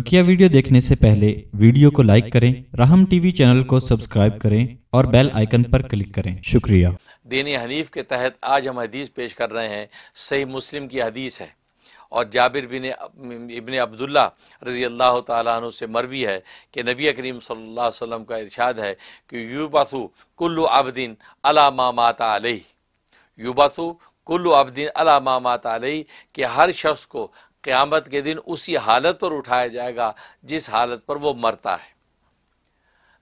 बकिया वीडियो देखने से पहले वीडियो को लाइक करें राहम टीवी चैनल को सब्सक्राइब करें और बेल आइकन पर क्लिक करें शुक्रिया दीन हनीफ के तहत आज हम हदीस पेश कर रहे हैं सही मुस्लिम की हदीस है और जाबिर बिन इबन अब्दुल्ला रज़ी अल्लाह तु से मरवी है कि नबी करीम सल्लल्लाहु अलैहि वसल्लम का इरशाद है कि युबासु कुल्लु आबदीन अला मा माता अलही युबासु कुल्लु आबदीन अला मा माता अलही कि हर शख्स को क़्यामत के दिन उसी हालत पर उठाया जाएगा जिस हालत पर वो मरता है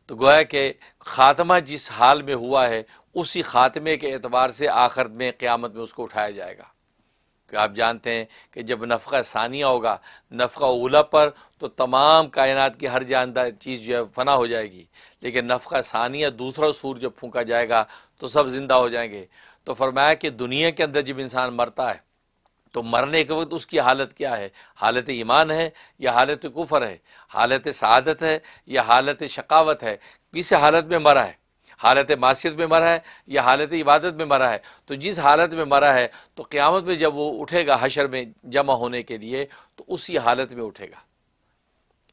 तो गोया के ख़ात्मा जिस हाल में हुआ है उसी ख़ात्मे के एतबार से आखिर में क़्यामत में उसको उठाया जाएगा कि आप जानते हैं कि जब नफ़ा सानिया होगा नफ़ा उला पर तो तमाम कायनात की हर जानदार चीज़ जो है फना हो जाएगी लेकिन नफ़ा सानिया दूसरा सूर जब फूका जाएगा तो सब ज़िंदा हो जाएंगे तो फरमाया कि दुनिया के अंदर जब इंसान मरता है तो मरने के वक्त उसकी हालत क्या है हालत ईमान है या हालत कुफर है हालत सदत है या हालत शकावत है किस हालत में मरा है हालत मासीत में मरा है या हालत इबादत में मरा है तो जिस हालत में मरा है तो क़्यामत में जब वो उठेगा हशर में जमा होने के लिए तो उसी हालत में उठेगा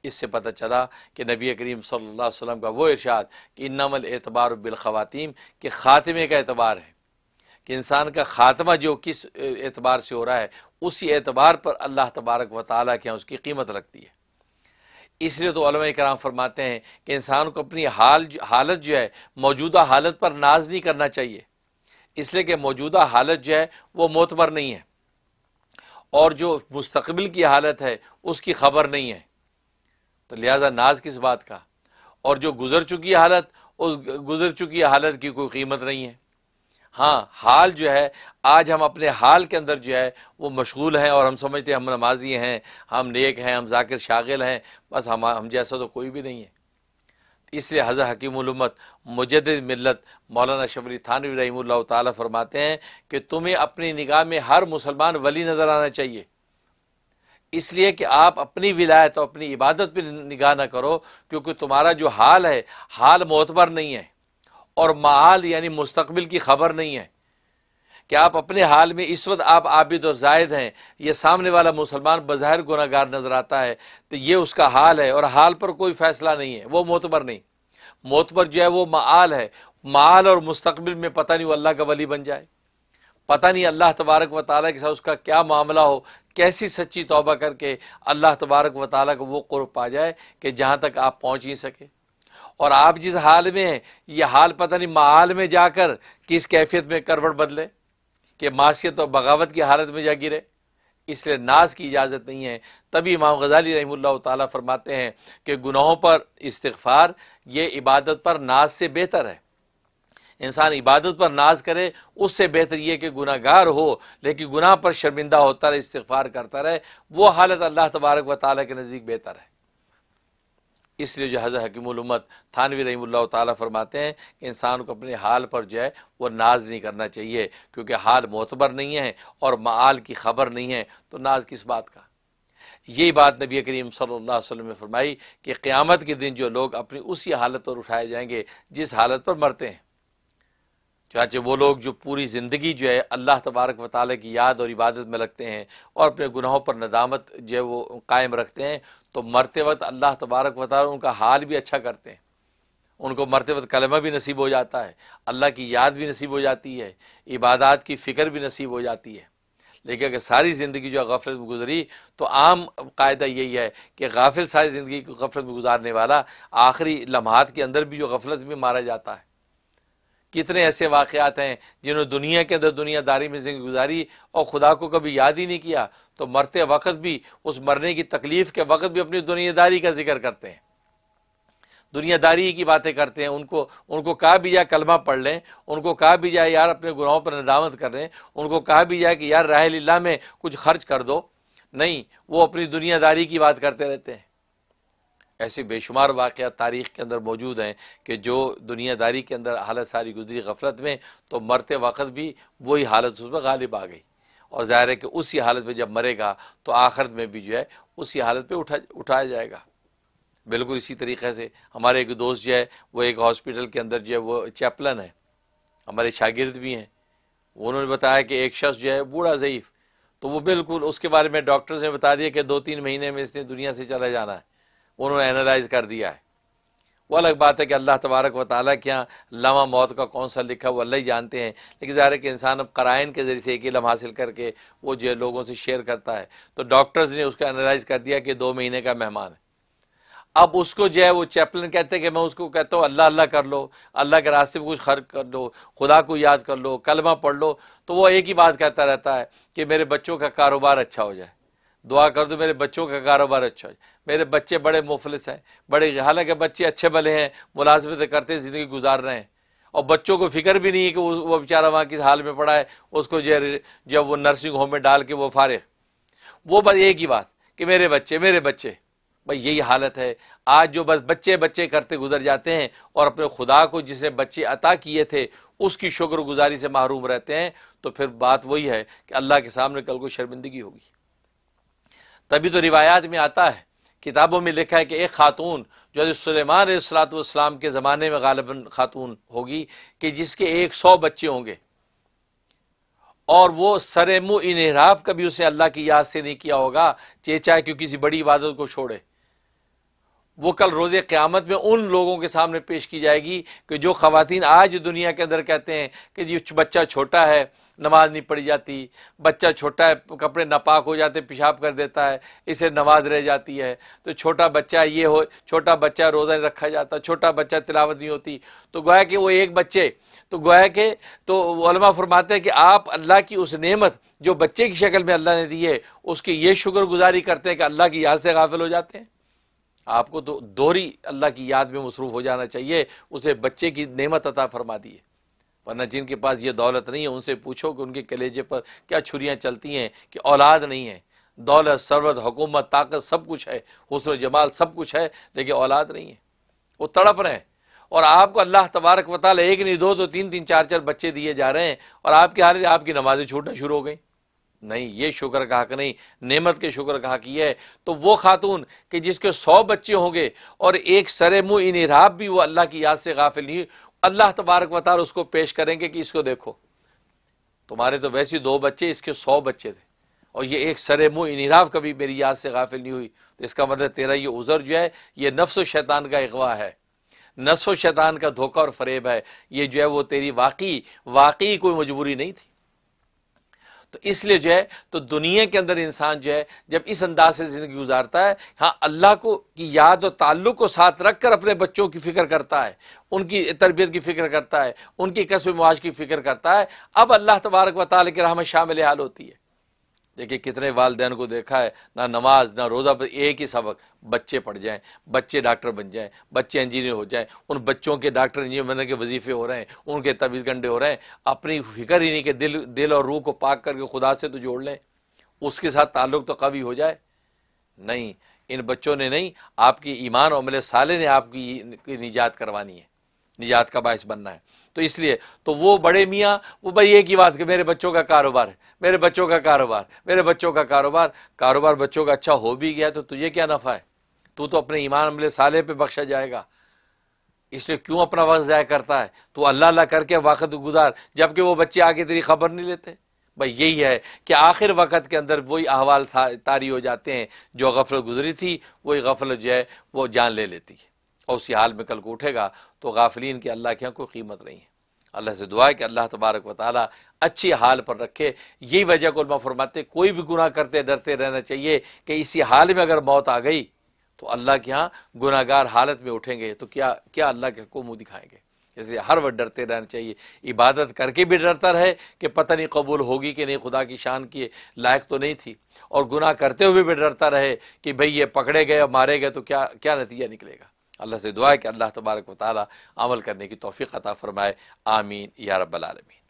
इससे पता चला कि नबी करीम सल्लल्लाहु अलैहि वसल्लम का वो इरशाद कि इन्नामल एतबार बिलखवातीम के ख़ात्मे का एतबार है कि इंसान का ख़ात्मा जो किस एतबार से हो रहा है उसी एतबार पर अल्लाह तबारक व ताली के उसकी कीमत लगती है इसलिए तो कराम फरमाते हैं कि इंसान को अपनी हाल हालत जो है मौजूदा हालत पर नाज नहीं करना चाहिए इसलिए कि मौजूदा हालत जो है वो मोतबर नहीं है और जो मुस्तबिल की हालत है उसकी खबर नहीं है तो लिहाजा नाज किस बात का और जो गुज़र चुकी हालत उस गुज़र चुकी हालत की कोई कीमत नहीं है हाँ हाल जो है आज हम अपने हाल के अंदर जो है वो मशगूल हैं और हम समझते हैं हम नमाजी हैं हम नेक हैं हम जाकिर शागिल हैं बस हम हम जैसा तो कोई भी नहीं है इसलिए हज़र हकीमत मुजद मिलत मौलाना शबरी थानवी रही तरमाते फरमाते हैं कि तुम्हें अपनी निगाह में हर मुसलमान वली नज़र आना चाहिए इसलिए कि आप अपनी विलायत और अपनी इबादत पर निगाह ना करो क्योंकि तुम्हारा जो हाल है हाल मोतबर नहीं है और माल यानी मुस्तबिल की खबर नहीं है कि आप अपने हाल में इस वक्त आप आबिद और जायद हैं यह सामने वाला मुसलमान बज़ाहिर गुनागार नज़र आता है तो ये उसका हाल है और हाल पर कोई फ़ैसला नहीं है वो मोतबर नहीं मोतबर जो है वो माल है माल और मुस्तबिल में पता नहीं वो अल्लाह का वली बन जाए पता नहीं अल्लाह तबारक व ताली के साथ उसका क्या मामला हो कैसी सच्ची तोबा करके अल्लाह तबारक व ताली को वो क़ुर पा जाए कि जहाँ तक आप पहुँच ही सके और आप जिस हाल में हैं ये हाल पता नहीं माल में जाकर किस कैफियत में करवट बदले कि मासीत और बगावत की हालत में जा गिरे इसलिए नाज की इजाज़त नहीं है तभी इमाम गजाली रही ताला फरमाते हैं कि गुनाहों पर इस्तफ़ार ये इबादत पर नाज से बेहतर है इंसान इबादत पर नाज करे उससे बेहतर यह कि गुनागार हो लेकिन गुनाह पर शर्मिंदा होता रहे इस्तफ़ार करता रहे वो हालत अल्लाह तबारक व ताली के नज़दीक बेहतर है इसलिए जो हज़र हकीमत थानवी रही तरमाते फरमाते हैं कि इंसान को अपने हाल पर जो है वो नाज नहीं करना चाहिए क्योंकि हाल मोतबर नहीं है और माल की खबर नहीं है तो नाज किस बात का यही बात नबी करीम सल्ला वसलम ने फरमाई कि क़्यामत के दिन जो लोग अपनी उसी हालत पर उठाए जाएंगे जिस हालत पर मरते हैं चाचे वो लोग जो पूरी ज़िंदगी जो है अल्लाह तबारक व की याद और इबादत में लगते हैं और अपने गुनाहों पर नदामत जो है वो कायम रखते हैं तो मरते वक्त अल्लाह तबारक व ताली उनका हाल भी अच्छा करते हैं उनको मरते वक्त कलमा भी नसीब हो जाता है अल्लाह की याद भी नसीब हो जाती है इबादत की फ़िक्र भी नसीब हो जाती है लेकिन अगर सारी ज़िंदगी जो है गफलत में गुजरी तो आम कायदा यही है कि गाफिल सारी ज़िंदगी को गफलत में गुजारने वाला आखिरी लम्हात के अंदर भी जो गफलत में मारा जाता है कितने ऐसे वाकयात हैं जिन्होंने दुनिया के अंदर दुनियादारी में जिंदगी गुजारी और खुदा को कभी याद ही नहीं किया तो मरते वक्त भी उस मरने की तकलीफ़ के वक्त भी अपनी दुनियादारी का जिक्र करते हैं दुनियादारी की बातें करते हैं उनको उनको कहा भी जाए कलमा पढ़ लें उनको कहा भी जाए यार अपने गुनाहों पर नदामत कर लें उनको कहा भी जाए कि यार राह में कुछ खर्च कर दो नहीं वो अपनी दुनियादारी की बात करते रहते हैं ऐसे बेशुमार वाक़ तारीख़ के अंदर मौजूद हैं कि जो दुनियादारी के अंदर हालत सारी गुजरी गफलत में तो मरते वक्त भी वही हालत उसमें गालिब आ गई और ज़ाहिर है कि उसी हालत में जब मरेगा तो आखिरत में भी जो है उसी हालत पर उठा उठाया जाएगा बिल्कुल इसी तरीके से हमारे एक दोस्त जो है वो एक हॉस्पिटल के अंदर जो है वो चैपलन है हमारे शागिर्द भी हैं उन्होंने बताया कि एक शख्स जो है बूढ़ा ज़यीफ़ तो वो बिल्कुल उसके बारे में डॉक्टर्स ने बता दिया कि दो तीन महीने में इसने दुनिया से चला जाना है उन्होंने एनालाइज कर दिया है वो अलग बात है कि अल्लाह तबारक व ताली के यहाँ लम्हा मौत का कौन सा लिखा वो अल्लाह ही जानते हैं लेकिन ज़ाहिर है कि इंसान अब कराइन के ज़रिए से एक इलम हासिल करके वो जो लोगों से शेयर करता है तो डॉक्टर्स ने उसका एनालाइज कर दिया कि दो महीने का मेहमान है अब उसको जो है वो चैपलन कहते हैं कि मैं उसको कहता हूँ अल्लाह अल्लाह कर लो अल्लाह के रास्ते में कुछ खर्च कर लो खुदा को याद कर लो कलमा पढ़ लो तो वो एक ही बात कहता रहता है कि मेरे बच्चों का कारोबार अच्छा हो जाए दुआ कर दो मेरे बच्चों का कारोबार अच्छा हो मेरे बच्चे बड़े मुफलिस हैं बड़े हालांकि बच्चे अच्छे भले हैं मुलाजमत करते ज़िंदगी गुजार रहे हैं और बच्चों को फिक्र भी नहीं है कि वो वो बेचारा वहाँ किस हाल में पड़ा है उसको जो जब वो नर्सिंग होम में डाल के वो फारे वो बस एक ही बात कि मेरे बच्चे मेरे बच्चे भाई यही हालत है आज जो बस बच्चे बच्चे करते गुजर जाते हैं और अपने खुदा को जिसने बच्चे अता किए थे उसकी शुक्रगुजारी से महरूम रहते हैं तो फिर बात वही है कि अल्लाह के सामने कल को शर्मिंदगी होगी तभी तो रिवायात में आता है किताबों में लिखा है कि एक खातून जो सलेमान सलातम के ज़माने में गालिबा खातून होगी कि जिसके एक सौ बच्चे होंगे और वो सरेमु इनहराफ कभी उसने अल्लाह की याद से नहीं किया होगा चेचा क्यों किसी बड़ी इबादत को छोड़े वो कल रोज़ क़्यामत में उन लोगों के सामने पेश की जाएगी कि जो ख़वान आज दुनिया के अंदर कहते हैं कि जी बच्चा छोटा है नमाज नहीं पढ़ी जाती बच्चा छोटा है कपड़े नापाक हो जाते पेशाब कर देता है इसे नमाज रह जाती है तो छोटा बच्चा ये हो छोटा बच्चा रोज़ा नहीं रखा जाता छोटा बच्चा तिलावत नहीं होती तो गोया कि वो एक बच्चे तो गोया के तो वलमा फरमाते हैं कि आप अल्लाह की उस नेमत जो बच्चे की शक्ल में अल्लाह ने दी है उसकी ये शुक्रगुजारी करते हैं कि अल्लाह की याद से गाफिल हो जाते हैं आपको तो दोहरी अल्लाह की याद में मसरूफ़ हो जाना चाहिए उसे बच्चे की नेमत अता फरमा दी है वरना जिनके पास ये दौलत नहीं है उनसे पूछो कि उनके कलेजे पर क्या छुरियाँ चलती हैं कि औलाद नहीं है दौलत सरवत हुकूमत ताकत सब कुछ है हसन जमाल सब कुछ है लेकिन औलाद नहीं है वो तड़प रहे हैं और आपको अल्लाह तबारक वाले एक नहीं दो दो तीन तीन चार चार बच्चे दिए जा रहे हैं और आपकी हालत आपकी नमाज़ें छूटना शुरू हो गई नहीं ये शुक्र का हक नहीं नेमत के शुक्र का हक ये है तो वो खातून कि जिसके सौ बच्चे होंगे और एक सरे मुँह इनहराब भी वो अल्लाह की याद से गाफिल नहीं अल्लाह तबारक वतार उसको पेश करेंगे कि इसको देखो तुम्हारे तो वैसे दो बच्चे इसके सौ बच्चे थे और ये एक सरे मुँह इनराफ कभी मेरी याद से गाफिल नहीं हुई तो इसका मतलब तेरा ये उज़र जो है ये नफ्स शैतान का अगवा है नफ्स शैतान का धोखा और फरेब है ये जो है वो तेरी वाकई वाकई कोई मजबूरी नहीं थी तो इसलिए जो है तो दुनिया के अंदर इंसान जो है जब इस अंदाज से ज़िंदगी गुजारता है हाँ अल्लाह को की याद और ताल्लुक को साथ रख कर अपने बच्चों की फ़िक्र करता है उनकी तरबियत की फ़िक्र करता है उनकी कस्ब मुआज की फ़िक्र करता है अब अल्लाह तबारक व ताली की रहमत शामिल हाल होती है देखिए कितने वालदेन को देखा है ना नमाज ना रोज़ा पर एक ही सबक बच्चे पढ़ जाएं बच्चे डॉक्टर बन जाएं बच्चे इंजीनियर हो जाएं उन बच्चों के डॉक्टर इंजीनियर बनने के वजीफे हो रहे हैं उनके तवीज़ गंडे हो रहे हैं अपनी फिक्र ही नहीं कि दिल दिल और रूह को पाक करके खुदा से तो जोड़ लें उसके साथ ताल्लुक तो कवि हो जाए नहीं इन बच्चों ने नहीं आपकी ईमान और मिले साले ने आपकी निजात करवानी है निजात का बायस बनना है तो इसलिए तो वो बड़े मियाँ वो भाई एक ही बात कि मेरे बच्चों का कारोबार है मेरे बच्चों का कारोबार मेरे बच्चों का कारोबार कारोबार बच्चों का अच्छा हो भी गया तो तुझे क्या नफ़ा है तू तो अपने ईमान अमले साले पे बख्शा जाएगा इसलिए क्यों अपना वक्त ज़ाय करता है तो अल्लाह अल्लाह करके वक्त गुजार जबकि वो बच्चे आगे तेरी खबर नहीं लेते भाई यही है कि आखिर वक्त के अंदर वही अहवाल तारी हो जाते हैं जो गफल गुजरी थी वही गफल जो है वो जान ले लेती है और उसी हाल में कल को उठेगा तो गाफिलीन की अल्लाह के यहाँ कोई कीमत नहीं है अल्लाह से दुआ है कि अल्लाह तबारक व ताली अच्छी हाल पर रखे यही वजह कोलमा फरमाते कोई भी गुनाह करते डरते रहना चाहिए कि इसी हाल में अगर मौत आ गई तो अल्लाह के यहाँ गुनागार हालत में उठेंगे तो क्या क्या अल्लाह के को मुँह दिखाएंगे जैसे हर वक्त डरते रहना चाहिए इबादत करके भी डरता रहे कि पता नहीं कबूल होगी कि नहीं खुदा की शान की लायक तो नहीं थी और गुनाह करते हुए भी डरता रहे कि भाई ये पकड़े गए और मारे गए तो क्या क्या नतीजा निकलेगा अल्लाह से दुआ है कि अल्लाह तबारक वाली अमल करने की तोफ़ी अता फ़रमाए आमीन या रब्बालमीन